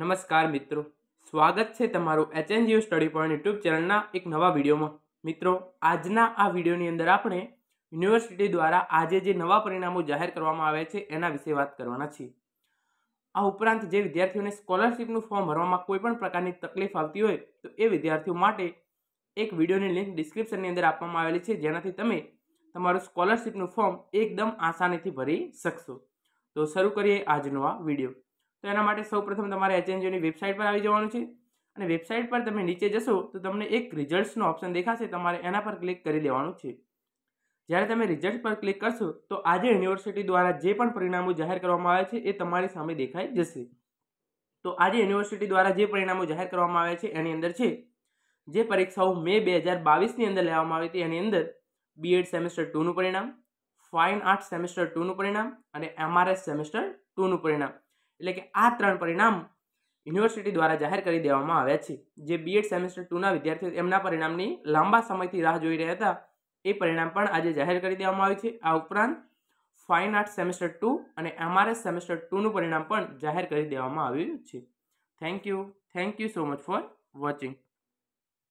નમસ્કાર મિત્રો સ્વાગત છે તમારું જીઓ સ્ટડી પોઈન્ટ યુટ્યુબ ચેનલના એક નવા વિડીયોમાં મિત્રો આજના આ વિડીયોની અંદર આપણે યુનિવર્સિટી દ્વારા આજે જે નવા પરિણામો જાહેર કરવામાં આવ્યા છે એના વિશે વાત કરવાના છીએ આ ઉપરાંત જે વિદ્યાર્થીઓને સ્કોલરશિપનું ફોર્મ ભરવામાં કોઈપણ પ્રકારની તકલીફ આવતી હોય તો એ વિદ્યાર્થીઓ માટે એક વિડીયોની લિંક ડિસ્ક્રિપ્શનની અંદર આપવામાં આવેલી છે જેનાથી તમે તમારું સ્કોલરશીપનું ફોર્મ એકદમ આસાનીથી ભરી શકશો તો શરૂ કરીએ આજનો આ વિડીયો તો એના માટે સૌપ્રથમ તમારે એચએનજીઓની વેબસાઇટ પર આવી જવાનું છે અને વેબસાઇટ પર તમે નીચે જશો તો તમને એક રિઝલ્ટ્સનો ઓપ્શન દેખાશે તમારે એના પર ક્લિક કરી લેવાનું છે જ્યારે તમે રિઝલ્ટ પર ક્લિક કરશો તો આજે યુનિવર્સિટી દ્વારા જે પણ પરિણામો જાહેર કરવામાં આવ્યા છે એ તમારી સામે દેખાઈ જશે તો આજે યુનિવર્સિટી દ્વારા જે પરિણામો જાહેર કરવામાં આવ્યા છે એની અંદર છે જે પરીક્ષાઓ મે બે હજાર બાવીસની અંદર લેવામાં આવી હતી એની અંદર બીએડ સેમેસ્ટર ટુનું પરિણામ ફાઇન આર્ટ્સ સેમેસ્ટર ટુનું પરિણામ અને એમઆરએસ સેમેસ્ટર ટુનું પરિણામ એટલે કે આ ત્રણ પરિણામ યુનિવર્સિટી દ્વારા જાહેર કરી દેવામાં આવ્યા છે જે બીએડ સેમેસ્ટર ટુના વિદ્યાર્થીઓ એમના પરિણામની લાંબા સમયથી રાહ જોઈ રહ્યા હતા એ પરિણામ પણ આજે જાહેર કરી દેવામાં આવ્યું છે આ ઉપરાંત ફાઇન આર્ટ સેમેસ્ટર ટુ અને એમઆરએસ સેમેસ્ટર ટુનું પરિણામ પણ જાહેર કરી દેવામાં આવ્યું છે thank you thank you so much for watching